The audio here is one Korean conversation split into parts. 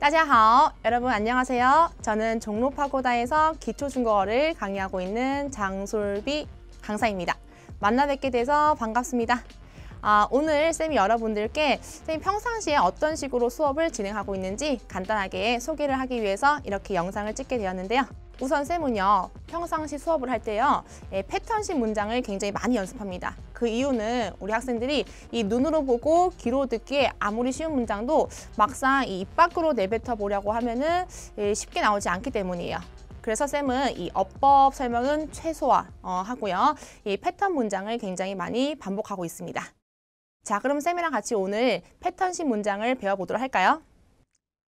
大家好, 여러분 안녕하세요. 저는 종로파고다에서 기초중국어를 강의하고 있는 장솔비 강사입니다. 만나 뵙게 돼서 반갑습니다. 아, 오늘 쌤이 여러분들께 쌤이 평상시에 어떤 식으로 수업을 진행하고 있는지 간단하게 소개를 하기 위해서 이렇게 영상을 찍게 되었는데요. 우선 쌤은요 평상시 수업을 할 때요 예, 패턴식 문장을 굉장히 많이 연습합니다 그 이유는 우리 학생들이 이 눈으로 보고 귀로 듣기에 아무리 쉬운 문장도 막상 이 입 밖으로 내뱉어 보려고 하면은 예, 쉽게 나오지 않기 때문이에요 그래서 쌤은 이 어법 설명은 최소화하고요 어, 이 패턴 문장을 굉장히 많이 반복하고 있습니다 자 그럼 쌤이랑 같이 오늘 패턴식 문장을 배워보도록 할까요?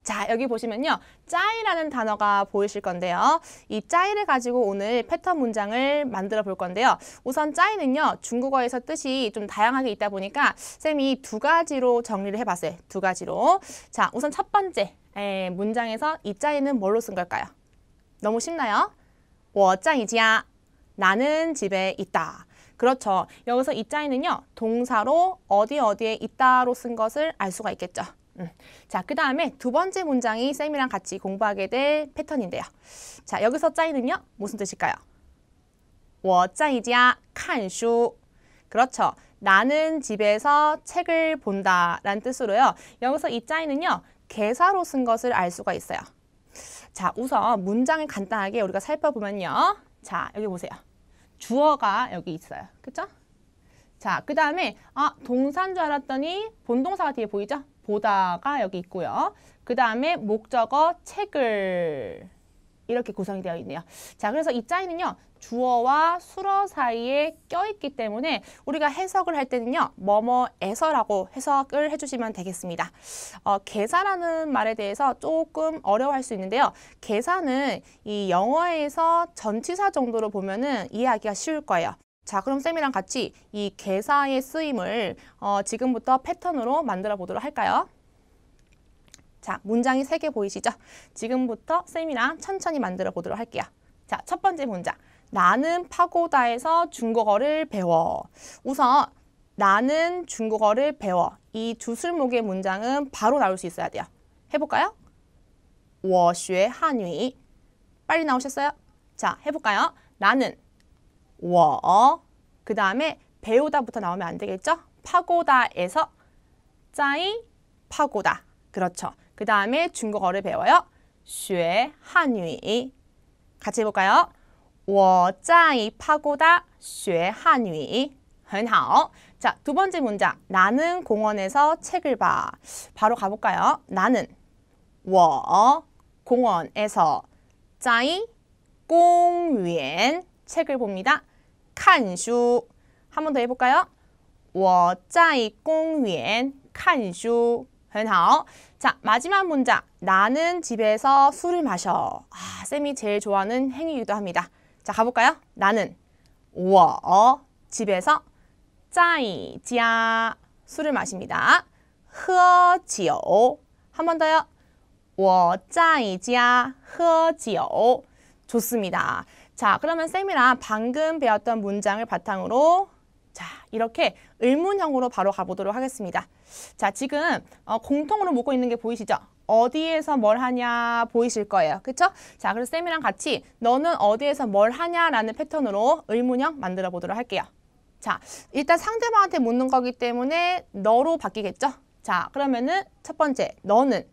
자, 여기 보시면요. 짜이라는 단어가 보이실 건데요. 이 짜이를 가지고 오늘 패턴 문장을 만들어 볼 건데요. 우선 짜이는요. 중국어에서 뜻이 좀 다양하게 있다 보니까 쌤이 두 가지로 정리를 해봤어요. 두 가지로. 자, 우선 첫 번째 에, 문장에서 이 짜이는 뭘로 쓴 걸까요? 너무 쉽나요? 我지야 나는 집에 있다. 그렇죠. 여기서 이 짜이는요. 동사로 어디 어디에 있다로 쓴 것을 알 수가 있겠죠. 음. 자, 그 다음에 두 번째 문장이 쌤이랑 같이 공부하게 될 패턴인데요. 자, 여기서 짜이는요. 무슨 뜻일까요? 我在家看书. 그렇죠. 나는 집에서 책을 본다 라는 뜻으로요. 여기서 이 짜이는요. 개사로 쓴 것을 알 수가 있어요. 자, 우선 문장을 간단하게 우리가 살펴보면요. 자, 여기 보세요. 주어가 여기 있어요. 그죠? 렇 자, 그 다음에 아 동사인 줄 알았더니 본동사가 뒤에 보이죠? 보다가 여기 있고요. 그 다음에 목적어 책을 이렇게 구성이 되어 있네요. 자, 그래서 이짜이는요 주어와 수러 사이에 껴있기 때문에 우리가 해석을 할 때는요. 뭐뭐에서라고 해석을 해주시면 되겠습니다. 어, 계산하는 말에 대해서 조금 어려워할 수 있는데요. 계산은 이 영어에서 전치사 정도로 보면 은 이해하기가 쉬울 거예요. 자, 그럼 쌤이랑 같이 이 개사의 쓰임을 어, 지금부터 패턴으로 만들어 보도록 할까요? 자, 문장이 세 개 보이시죠? 지금부터 쌤이랑 천천히 만들어 보도록 할게요. 자, 첫 번째 문장. 나는 파고다에서 중국어를 배워. 우선 나는 중국어를 배워. 이 주술목의 문장은 바로 나올 수 있어야 돼요. 해볼까요? 我学汉语. 빨리 나오셨어요? 자, 해볼까요? 나는 워. 그 다음에 배우다부터 나오면 안 되겠죠? 파고다에서 짜이 파고다. 그렇죠. 그 다음에 중국어를 배워요. 쉐 한위. 같이 해볼까요? 워짜이 파고다 쉐 한위. 很好. 자, 두 번째 문장. 나는 공원에서 책을 봐. 바로 가볼까요? 나는 워 공원에서 짜이 공연 책을 봅니다. 칸슈. 한번 더 해볼까요? 我在公园看书.很好. 자, 마지막 문장. 나는 집에서 술을 마셔. 아, 쌤이 제일 좋아하는 행위이기도 합니다. 자, 가볼까요? 나는 我 집에서 在家 술을 마십니다. 喝酒.한 번 더요. 我在家喝酒. 좋습니다. 자, 그러면 쌤이랑 방금 배웠던 문장을 바탕으로 자, 이렇게 의문형으로 바로 가보도록 하겠습니다. 자, 지금 어, 공통으로 묻고 있는 게 보이시죠? 어디에서 뭘 하냐 보이실 거예요. 그렇죠? 자, 그래서 쌤이랑 같이 너는 어디에서 뭘 하냐라는 패턴으로 의문형 만들어 보도록 할게요. 자, 일단 상대방한테 묻는 거기 때문에 너로 바뀌겠죠? 자, 그러면은 첫 번째, 너는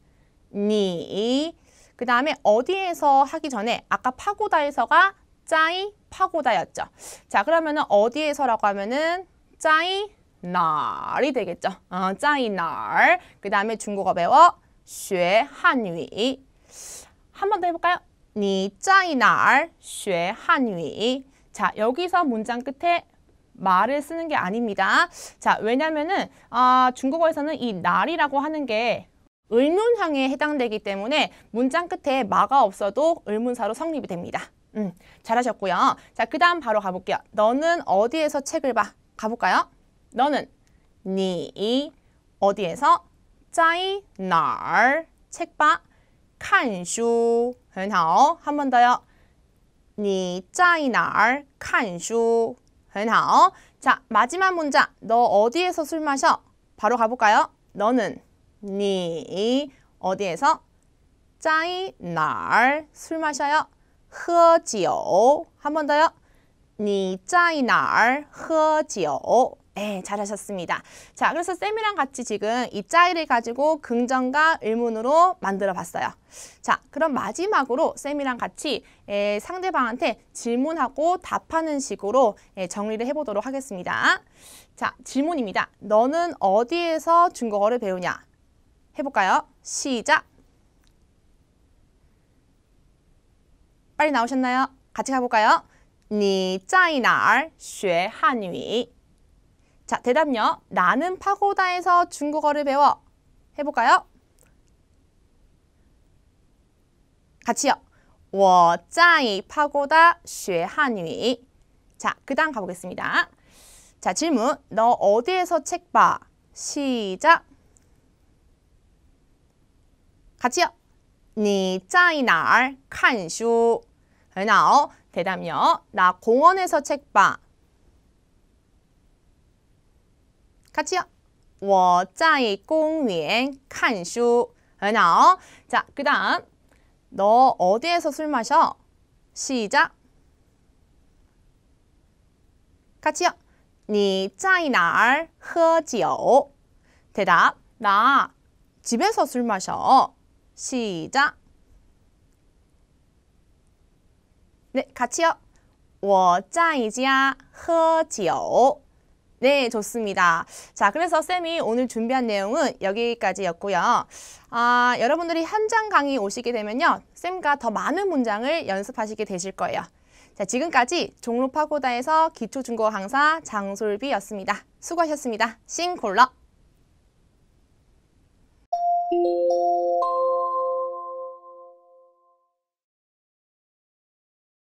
니. 그 다음에 어디에서 하기 전에 아까 파고다에서가 짜이 파고다였죠. 자 그러면은 어디에서라고 하면은 짜이 날이 되겠죠. 어, 짜이 날. 그 다음에 중국어 배워 学 한위. 한번 더 해볼까요? 니 짜이 날学 한위. 자 여기서 문장 끝에 말을 쓰는 게 아닙니다. 자 왜냐면은 아, 중국어에서는 이 날이라고 하는 게 의문형에 해당되기 때문에 문장 끝에 마가 없어도 의문사로 성립이 됩니다. 음, 잘하셨고요. 자, 그 다음 바로 가볼게요. 너는 어디에서 책을 봐? 가볼까요? 너는 니 어디에서 짜이 날책 봐? 칸슈 很好. 한 번 더요. 니 짜이 날 칸슈 很好. 자, 마지막 문장. 너 어디에서 술 마셔? 바로 가볼까요? 너는 니 어디에서 짜이 날술 마셔요? 喝酒.한번 더요. 你在哪儿喝酒? 네, 잘하셨습니다. 자, 그래서 쌤이랑 같이 지금 이 짜이를 가지고 긍정과 의문으로 만들어 봤어요. 자, 그럼 마지막으로 쌤이랑 같이 에, 예, 상대방한테 질문하고 답하는 식으로 에, 예, 정리를 해보도록 하겠습니다. 자, 질문입니다. 너는 어디에서 중국어를 배우냐? 해볼까요? 시작! 빨리 나오셨나요? 같이 가볼까요? 你在哪儿学汉语? 자, 대답요. 나는 파고다에서 중국어를 배워. 해볼까요? 같이요. 我在 파고다 学汉语. 자, 그 다음 가보겠습니다. 자, 질문. 너 어디에서 책 봐? 시작. 같이요. 你在哪儿看书? n o 대답요. 나 공원에서 책 봐. 같이요. 我在公园看书. n o 자, 그다음 너 어디에서 술 마셔? 시작. 같이요. 你在哪儿喝酒? 대답. 나 집에서 술 마셔. 시작. 네, 같이요. 我在家喝酒. 네, 좋습니다. 자, 그래서 쌤이 오늘 준비한 내용은 여기까지였고요. 아, 여러분들이 현장 강의 오시게 되면요. 쌤과 더 많은 문장을 연습하시게 되실 거예요. 자, 지금까지 종로파고다에서 기초중고 강사 장솔비였습니다. 수고하셨습니다. 싱콜러